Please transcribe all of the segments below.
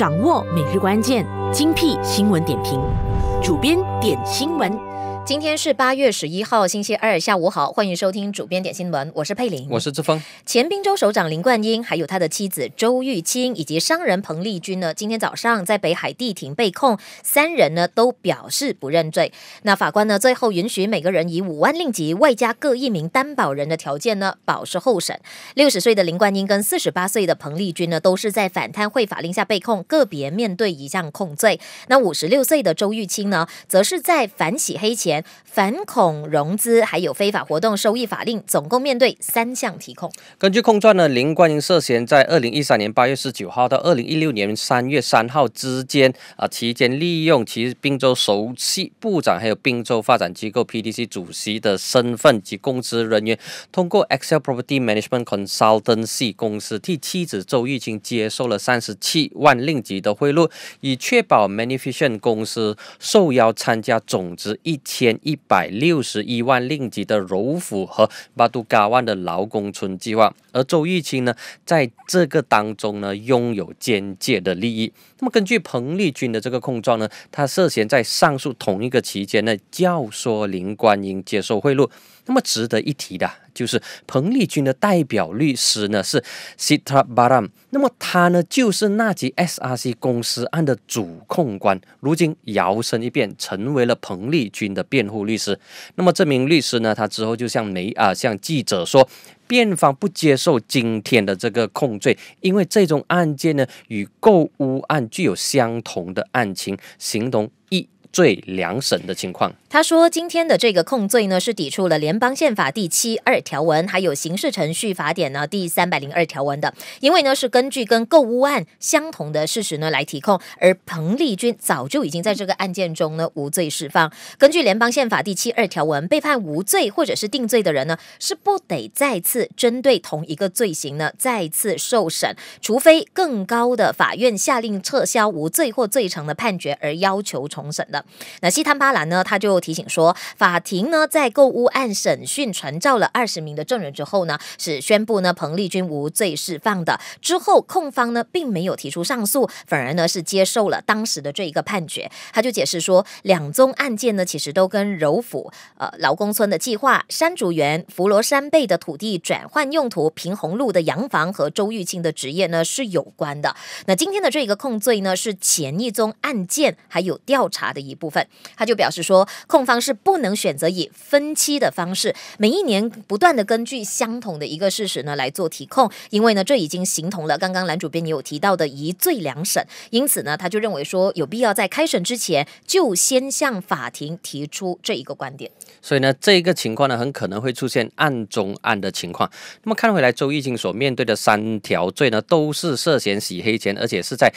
掌握每日关键精辟新闻点评，主编点新闻。今天是八月十一号，星期二，下午好，欢迎收听主编点新闻，我是佩玲，我是志峰。前滨州首长林冠英，还有他的妻子周玉清以及商人彭丽君呢，今天早上在北海地庭被控，三人呢都表示不认罪。那法官呢最后允许每个人以五万令吉外加各一名担保人的条件呢保释候审。六十岁的林冠英跟四十八岁的彭丽君呢，都是在反贪会法令下被控，个别面对一项控罪。那五十六岁的周玉清呢，则是在反洗黑钱。反恐融资还有非法活动收益法令，总共面对三项提控。根据控状呢，林冠英涉嫌在二零一三年八月十九号到二零一六年三月三号之间啊期间，利用其滨州首席部长还有滨州发展机构 PDC 主席的身份及公职人员，通过 Excel Property Management Consultancy 公司替妻子周玉清接受了三十七万令吉的贿赂，以确保 Manificient 公司受邀参加总值一千。千一百六十一万令吉的柔府和巴杜嘎万的劳工村计划，而周玉清呢，在这个当中呢，拥有间接的利益。那么根据彭丽君的这个控状呢，他涉嫌在上述同一个期间内教唆林冠英接受贿赂。那么值得一提的，就是彭丽君的代表律师呢是 Sitaram，那么他呢就是那集 SRC 公司案的主控官，如今摇身一变成为了彭丽君的辩护律师。那么这名律师呢，他之后就向媒啊向记者说，辩方不接受今天的这个控罪，因为这种案件呢与购屋案具有相同的案情，形同一。罪两审的情况。他说，今天的这个控罪呢，是抵触了联邦宪法第七二条文，还有刑事程序法典呢第三百零二条文的。因为呢，是根据跟购物案相同的事实呢来提控，而彭丽君早就已经在这个案件中呢无罪释放。根据联邦宪法第七二条文，被判无罪或者是定罪的人呢，是不得再次针对同一个罪行呢再次受审，除非更高的法院下令撤销无罪或罪成的判决而要求重审的。那西滩巴兰呢？他就提醒说，法庭呢在购屋案审讯传召了二十名的证人之后呢，是宣布呢彭丽君无罪释放的。之后控方呢并没有提出上诉，反而呢是接受了当时的这一个判决。他就解释说，两宗案件呢其实都跟柔府呃劳工村的计划、山竹园、佛罗山贝的土地转换用途、平红路的洋房和周玉清的职业呢是有关的。那今天的这一个控罪呢是前一宗案件还有调查的。一部分，他就表示说，控方是不能选择以分期的方式，每一年不断的根据相同的一个事实呢来做提控，因为呢，这已经形同了刚刚蓝主编也有提到的“一罪两审”，因此呢，他就认为说有必要在开审之前就先向法庭提出这一个观点。所以呢，这个情况呢，很可能会出现案中案的情况。那么看回来，周义清所面对的三条罪呢，都是涉嫌洗黑钱，而且是在。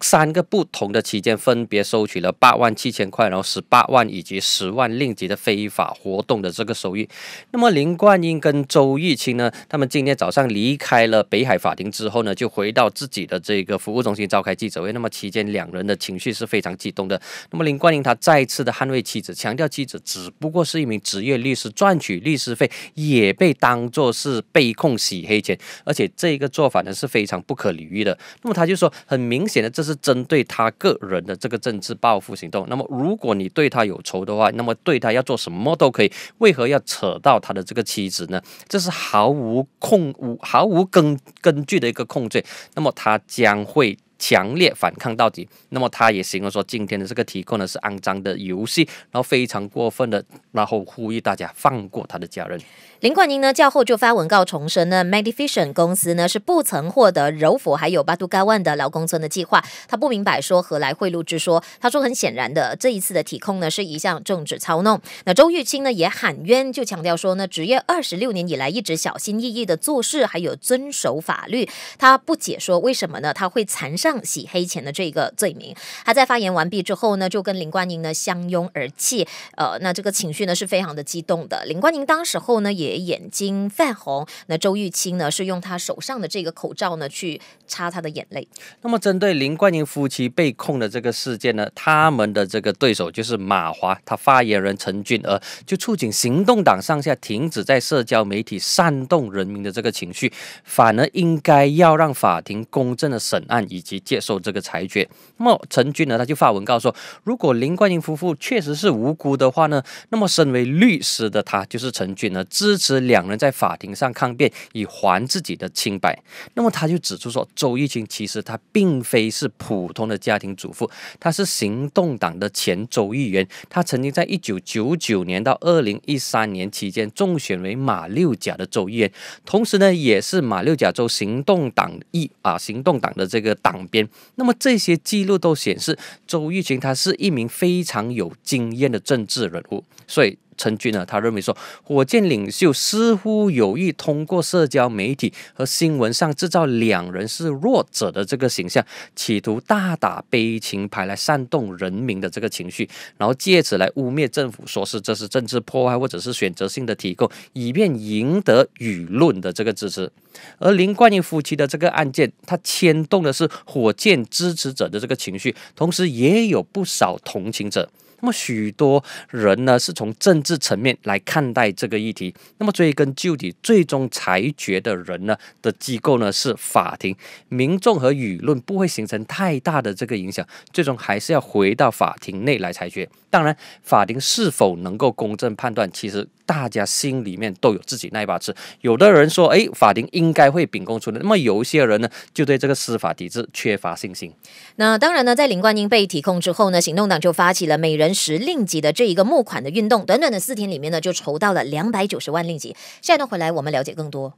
三个不同的期间分别收取了八万七千块，然后十八万以及十万令吉的非法活动的这个收益。那么林冠英跟周玉清呢，他们今天早上离开了北海法庭之后呢，就回到自己的这个服务中心召开记者会。那么期间两人的情绪是非常激动的。那么林冠英他再次的捍卫妻子，强调妻子只不过是一名职业律师赚取律师费，也被当作是被控洗黑钱，而且这个做法呢是非常不可理喻的。那么他就说，很明显的这是。是针对他个人的这个政治报复行动。那么，如果你对他有仇的话，那么对他要做什么都可以。为何要扯到他的这个妻子呢？这是毫无控无毫无根根据的一个控罪。那么他将会强烈反抗到底。那么他也形容说，今天的这个提供呢是肮脏的游戏，然后非常过分的，然后呼吁大家放过他的家人。林冠英呢，较后就发文告重申呢 m e d i f u s i o n 公司呢是不曾获得柔佛还有巴杜嘎万的劳工村的计划，他不明白说何来贿赂之说。他说很显然的，这一次的体控呢是一项政治操弄。那周玉清呢也喊冤，就强调说呢，职业二十六年以来一直小心翼翼的做事，还有遵守法律。他不解说为什么呢？他会缠上洗黑钱的这个罪名。他在发言完毕之后呢，就跟林冠英呢相拥而泣。呃，那这个情绪呢是非常的激动的。林冠英当时候呢也。眼睛泛红，那周玉清呢？是用他手上的这个口罩呢去擦他的眼泪。那么，针对林冠英夫妻被控的这个事件呢，他们的这个对手就是马华，他发言人陈俊儿就促请行动党上下停止在社交媒体煽动人民的这个情绪，反而应该要让法庭公正的审案以及接受这个裁决。那么，陈俊呢，他就发文告说，如果林冠英夫妇确实是无辜的话呢，那么身为律师的他就是陈俊呢，支。持两人在法庭上抗辩，以还自己的清白。那么他就指出说，周玉清其实他并非是普通的家庭主妇，他是行动党的前州议员。他曾经在一九九九年到二零一三年期间，中选为马六甲的州议员，同时呢，也是马六甲州行动党一啊行动党的这个党鞭。那么这些记录都显示，周玉清他是一名非常有经验的政治人物，所以。陈俊呢，他认为说，火箭领袖似乎有意通过社交媒体和新闻上制造两人是弱者的这个形象，企图大打悲情牌来煽动人民的这个情绪，然后借此来污蔑政府，说是这是政治破坏或者是选择性的提供，以便赢得舆论的这个支持。而林冠英夫妻的这个案件，他牵动的是火箭支持者的这个情绪，同时也有不少同情者。那么许多人呢是从政治层面来看待这个议题，那么追根究底、最终裁决的人呢的机构呢是法庭，民众和舆论不会形成太大的这个影响，最终还是要回到法庭内来裁决。当然，法庭是否能够公正判断，其实大家心里面都有自己那一把尺。有的人说，哎，法庭应该会秉公处理；那么有一些人呢，就对这个司法体制缺乏信心。那当然呢，在林冠英被提控之后呢，行动党就发起了每人。十令吉的这一个募款的运动，短短的四天里面呢，就筹到了两百九十万令吉。下一段回来，我们了解更多，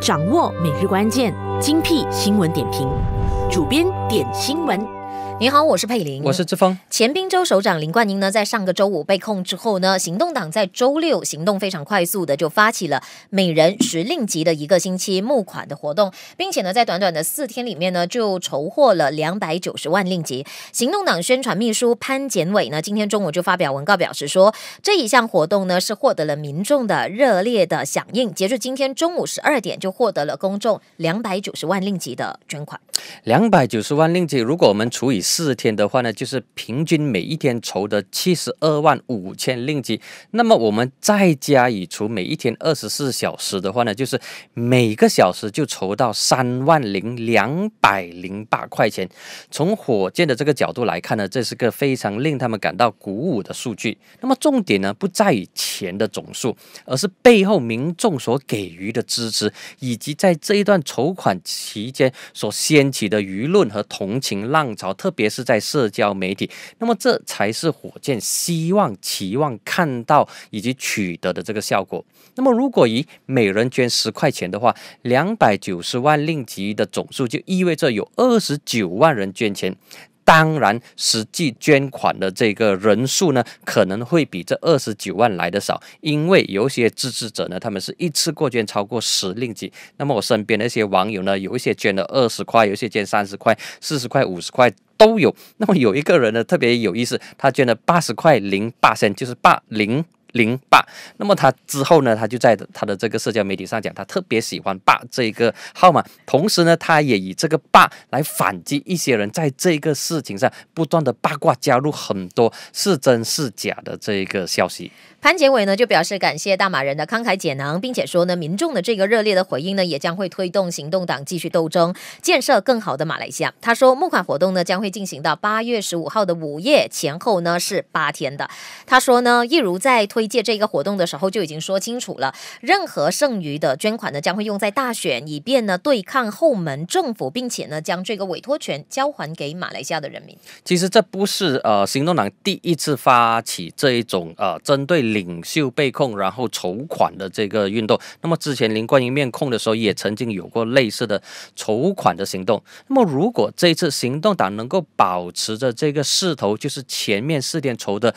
掌握每日关键精辟新闻点评，主编点新闻。你好，我是佩林，我是志峰。前滨州首长林冠英呢，在上个周五被控之后呢，行动党在周六行动非常快速的就发起了每人十令吉的一个星期募款的活动，并且呢，在短短的四天里面呢，就筹获了两百九十万令吉。行动党宣传秘书潘简伟呢，今天中午就发表文告表示说，这一项活动呢，是获得了民众的热烈的响应，截至今天中午十二点，就获得了公众两百九十万令吉的捐款。两百九十万令吉，如果我们除以四天的话呢，就是平均每一天筹的七十二万五千令吉。那么我们再加以除每一天二十四小时的话呢，就是每个小时就筹到三万零两百零八块钱。从火箭的这个角度来看呢，这是个非常令他们感到鼓舞的数据。那么重点呢，不在于钱的总数，而是背后民众所给予的支持，以及在这一段筹款期间所掀起的舆论和同情浪潮。特特别是在社交媒体，那么这才是火箭希望、期望看到以及取得的这个效果。那么，如果以每人捐十块钱的话，两百九十万令吉的总数就意味着有二十九万人捐钱。当然，实际捐款的这个人数呢，可能会比这二十九万来的少，因为有些支持者呢，他们是一次过捐超过十令吉。那么，我身边那些网友呢，有一些捐了二十块，有一些捐三十块、四十块、五十块。都有。那么有一个人呢，特别有意思，他捐了八十块零八仙，就是八零。零八，那么他之后呢？他就在他的这个社交媒体上讲，他特别喜欢八这个号码。同时呢，他也以这个八来反击一些人在这个事情上不断的八卦，加入很多是真是假的这个消息。潘杰伟呢就表示感谢大马人的慷慨解囊，并且说呢，民众的这个热烈的回应呢，也将会推动行动党继续斗争，建设更好的马来西亚。他说，募款活动呢将会进行到八月十五号的午夜前后呢，是八天的。他说呢，一如在推。这一这个活动的时候就已经说清楚了，任何剩余的捐款呢将会用在大选，以便呢对抗后门政府，并且呢将这个委托权交还给马来西亚的人民。其实这不是呃行动党第一次发起这一种呃针对领袖被控然后筹款的这个运动。那么之前林冠英面控的时候也曾经有过类似的筹款的行动。那么如果这次行动党能够保持着这个势头，就是前面四天筹的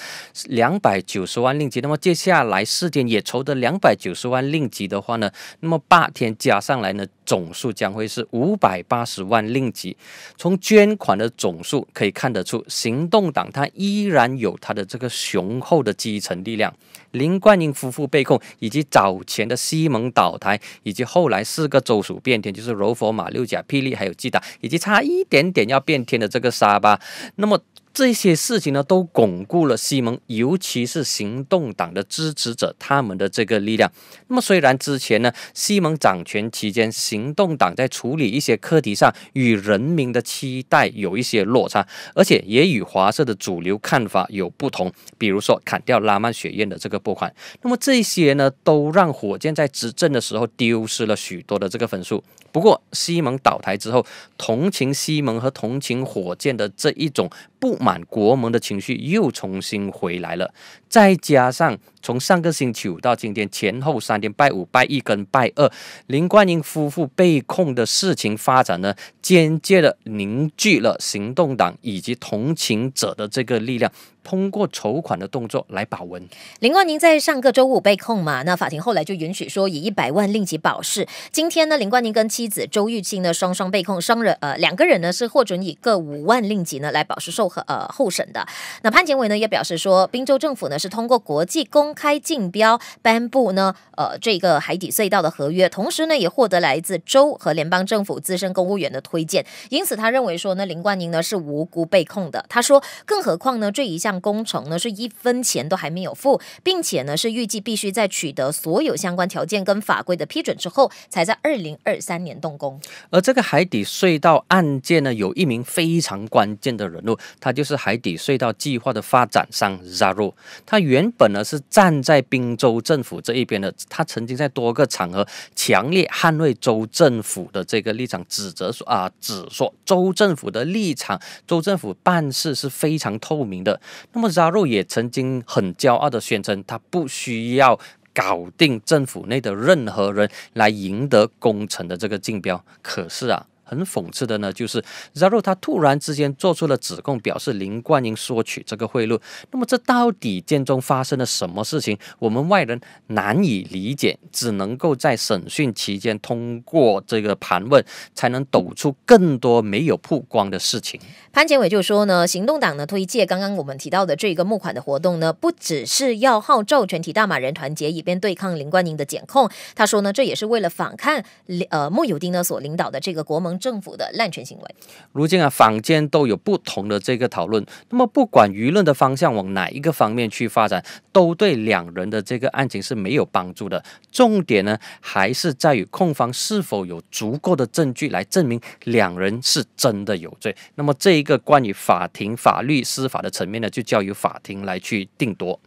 两百九十万令吉，那么那么接下来四天也筹得两百九十万令吉的话呢，那么八天加上来呢，总数将会是五百八十万令吉。从捐款的总数可以看得出，行动党它依然有它的这个雄厚的基层力量。林冠英夫妇被控，以及早前的西蒙倒台，以及后来四个州属变天，就是柔佛、马六甲、霹雳还有吉打，以及差一点点要变天的这个沙巴。那么这些事情呢，都巩固了西蒙，尤其是行动党的支持者他们的这个力量。那么，虽然之前呢，西蒙掌权期间，行动党在处理一些课题上与人民的期待有一些落差，而且也与华社的主流看法有不同，比如说砍掉拉曼学院的这个拨款。那么这些呢，都让火箭在执政的时候丢失了许多的这个分数。不过，西蒙倒台之后，同情西蒙和同情火箭的这一种。不满国盟的情绪又重新回来了。再加上从上个星期五到今天前后三天拜五拜一跟拜二，林冠英夫妇被控的事情发展呢，间接的凝聚了行动党以及同情者的这个力量，通过筹款的动作来保温。林冠宁在上个周五被控嘛，那法庭后来就允许说以一百万令吉保释。今天呢，林冠宁跟妻子周玉清呢双双被控，双人呃两个人呢是获准以各五万令吉呢来保释受呃候审的。那潘建伟呢也表示说，滨州政府呢。是通过国际公开竞标颁布呢，呃，这个海底隧道的合约，同时呢也获得来自州和联邦政府资深公务员的推荐，因此他认为说呢，林冠宁呢是无辜被控的。他说，更何况呢，这一项工程呢是一分钱都还没有付，并且呢是预计必须在取得所有相关条件跟法规的批准之后，才在二零二三年动工。而这个海底隧道案件呢，有一名非常关键的人物，他就是海底隧道计划的发展商 Zaro。他原本呢是站在宾州政府这一边的，他曾经在多个场合强烈捍卫州政府的这个立场，指责说啊，指说州政府的立场，州政府办事是非常透明的。那么扎 a 也曾经很骄傲的宣称，他不需要搞定政府内的任何人来赢得工程的这个竞标。可是啊。很讽刺的呢，就是 Zaro 他突然之间做出了指控，表示林冠英索取这个贿赂。那么这到底间中发生了什么事情？我们外人难以理解，只能够在审讯期间通过这个盘问，才能抖出更多没有曝光的事情。潘前伟就说呢，行动党呢，推介刚刚我们提到的这个募款的活动呢，不只是要号召全体大马人团结，以便对抗林冠英的检控。他说呢，这也是为了反抗呃穆尤丁呢所领导的这个国盟。政府的滥权行为，如今啊，坊间都有不同的这个讨论。那么，不管舆论的方向往哪一个方面去发展，都对两人的这个案情是没有帮助的。重点呢，还是在于控方是否有足够的证据来证明两人是真的有罪。那么，这一个关于法庭、法律、司法的层面呢，就交由法庭来去定夺。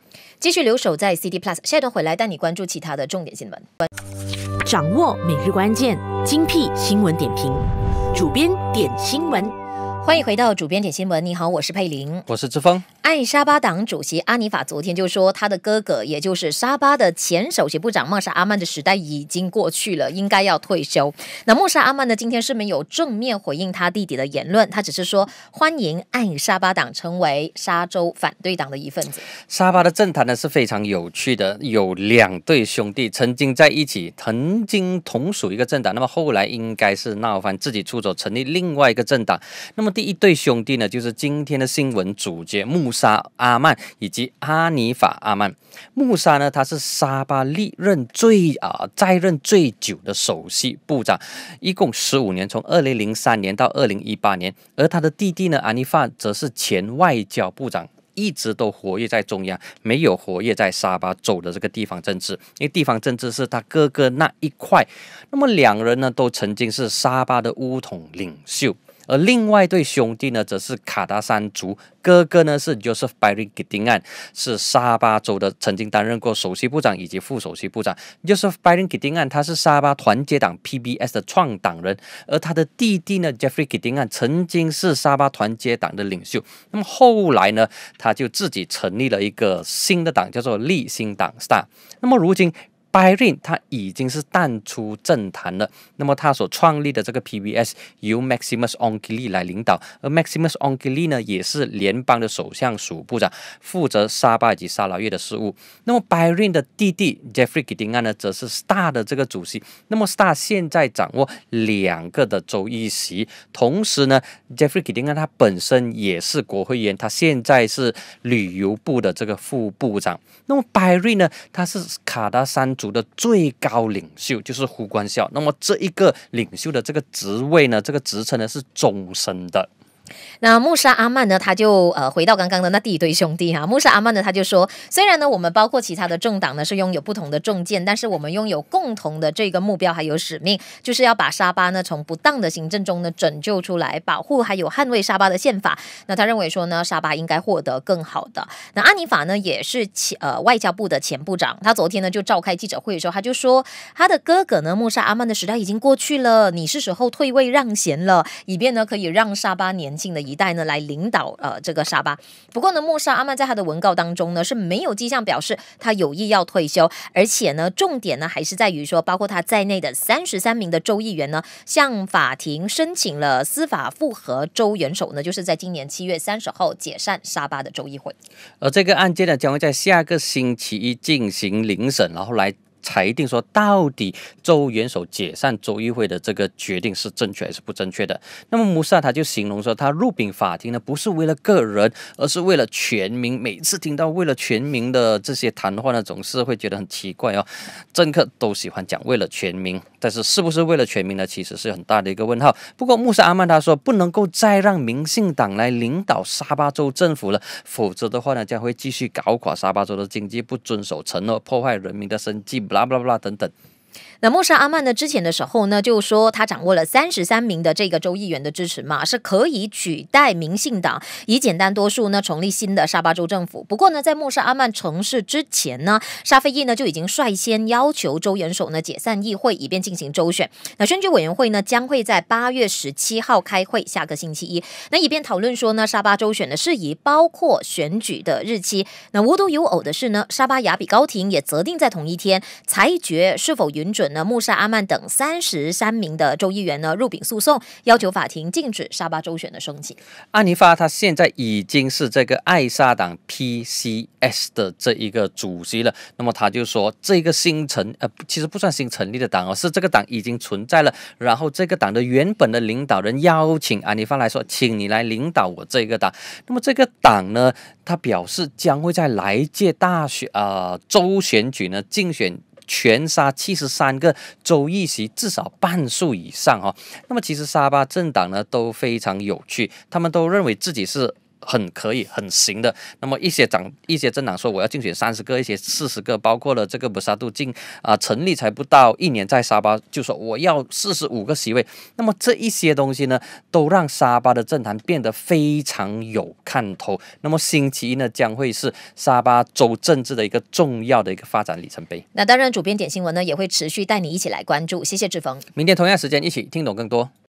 继续留守在 C T Plus，下一段回来带你关注其他的重点新闻，掌握每日关键精辟新闻点评。主编点新闻，欢迎回到主编点新闻。你好，我是佩玲，我是志峰。爱沙巴党主席阿尼法昨天就说，他的哥哥，也就是沙巴的前首席部长莫沙阿曼的时代已经过去了，应该要退休。那莫沙阿曼呢，今天是没有正面回应他弟弟的言论，他只是说欢迎爱沙巴党成为沙州反对党的一份子。沙巴的政坛呢是非常有趣的，有两对兄弟曾经在一起，曾经同属一个政党，那么后来应该是闹翻，自己出走成立另外一个政党。那么第一对兄弟呢，就是今天的新闻主角穆。沙阿曼以及阿尼法阿曼穆沙呢？他是沙巴历任最啊在任最久的首席部长，一共十五年，从二零零三年到二零一八年。而他的弟弟呢，阿尼法则是前外交部长，一直都活跃在中央，没有活跃在沙巴走的这个地方政治，因为地方政治是他哥哥那一块。那么两人呢，都曾经是沙巴的乌统领袖。而另外一对兄弟呢，则是卡达山族。哥哥呢是 Joseph b a r r y g i t t i n g a n 是沙巴州的，曾经担任过首席部长以及副首席部长。Joseph b a r r y g i t t i n g a n 他是沙巴团结党 PBS 的创党人，而他的弟弟呢 Jeffrey g i k d t t i n g a n 曾经是沙巴团结党的领袖。那么后来呢，他就自己成立了一个新的党，叫做立新党 STAR。那么如今。Byron 他已经是淡出政坛了。那么他所创立的这个 PBS 由 Maximus o n k i l i 来领导，而 Maximus o n k i l i 呢也是联邦的首相署部长，负责沙巴及沙拉越的事务。那么 Byron 的弟弟 Jeffrey Gideon 呢，则是 Star 的这个主席。那么 Star 现在掌握两个的州议席，同时呢，Jeffrey Gideon 他本身也是国会议员，他现在是旅游部的这个副部长。那么 Byron 呢，他是卡达山。族的最高领袖就是呼关孝，那么这一个领袖的这个职位呢，这个职称呢是终身的。那穆沙阿曼呢？他就呃回到刚刚的那第一对兄弟哈。穆沙阿曼呢，他就说，虽然呢我们包括其他的政党呢是拥有不同的政见，但是我们拥有共同的这个目标还有使命，就是要把沙巴呢从不当的行政中呢拯救出来，保护还有捍卫沙巴的宪法。那他认为说呢，沙巴应该获得更好的。那阿尼法呢，也是前呃外交部的前部长，他昨天呢就召开记者会的时候，他就说，他的哥哥呢穆沙阿曼的时代已经过去了，你是时候退位让贤了，以便呢可以让沙巴年。性的一代呢，来领导呃这个沙巴。不过呢，莫沙阿曼在他的文告当中呢是没有迹象表示他有意要退休，而且呢，重点呢还是在于说，包括他在内的三十三名的州议员呢，向法庭申请了司法复核，州元首呢，就是在今年七月三十号解散沙巴的州议会。而这个案件呢，将会在下个星期一进行聆审，然后来。裁定说，到底周元首解散州议会的这个决定是正确还是不正确的？那么穆萨他就形容说，他入禀法庭呢，不是为了个人，而是为了全民。每次听到为了全民的这些谈话呢，总是会觉得很奇怪哦。政客都喜欢讲为了全民。但是是不是为了全民呢？其实是很大的一个问号。不过穆萨阿曼他说，不能够再让民信党来领导沙巴州政府了，否则的话呢，将会继续搞垮沙巴州的经济，不遵守承诺，破坏人民的生计，巴拉巴拉巴拉等等。那穆沙阿曼呢？之前的时候呢，就说他掌握了三十三名的这个州议员的支持嘛，是可以取代民信党，以简单多数呢成立新的沙巴州政府。不过呢，在穆沙阿曼城市之前呢，沙菲益呢就已经率先要求州元首呢解散议会，以便进行州选。那选举委员会呢将会在八月十七号开会，下个星期一，那以便讨论说呢沙巴州选的事宜，包括选举的日期。那无独有偶的是呢，沙巴雅比高庭也择定在同一天裁决是否允准。那穆沙阿曼等三十三名的州议员呢，入禀诉讼，要求法庭禁止沙巴州选的升级。阿尼发他现在已经是这个艾沙党 P C S 的这一个主席了。那么他就说，这个新成呃，其实不算新成立的党哦，是这个党已经存在了。然后这个党的原本的领导人邀请阿尼发来说，请你来领导我这个党。那么这个党呢，他表示将会在来届大选啊州选举呢竞选。全杀七十三个州议席，至少半数以上哈。那么其实沙巴政党呢都非常有趣，他们都认为自己是。很可以，很行的。那么一些长一些政党说我要竞选三十个，一些四十个，包括了这个布沙杜进啊成立才不到一年，在沙巴就说我要四十五个席位。那么这一些东西呢，都让沙巴的政坛变得非常有看头。那么星期一呢，将会是沙巴州政治的一个重要的一个发展里程碑。那当然，主编点新闻呢也会持续带你一起来关注。谢谢志峰，明天同样时间一起听懂更多。